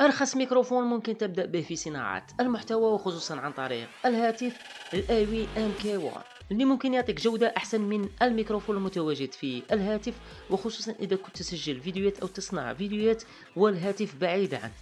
أرخص ميكروفون ممكن تبدأ به في صناعة المحتوى وخصوصا عن طريق الهاتف الأيوي ام كي 1 اللي ممكن يعطيك جودة أحسن من الميكروفون المتواجد في الهاتف وخصوصا إذا كنت تسجل فيديوهات أو تصنع فيديوهات والهاتف بعيد عنك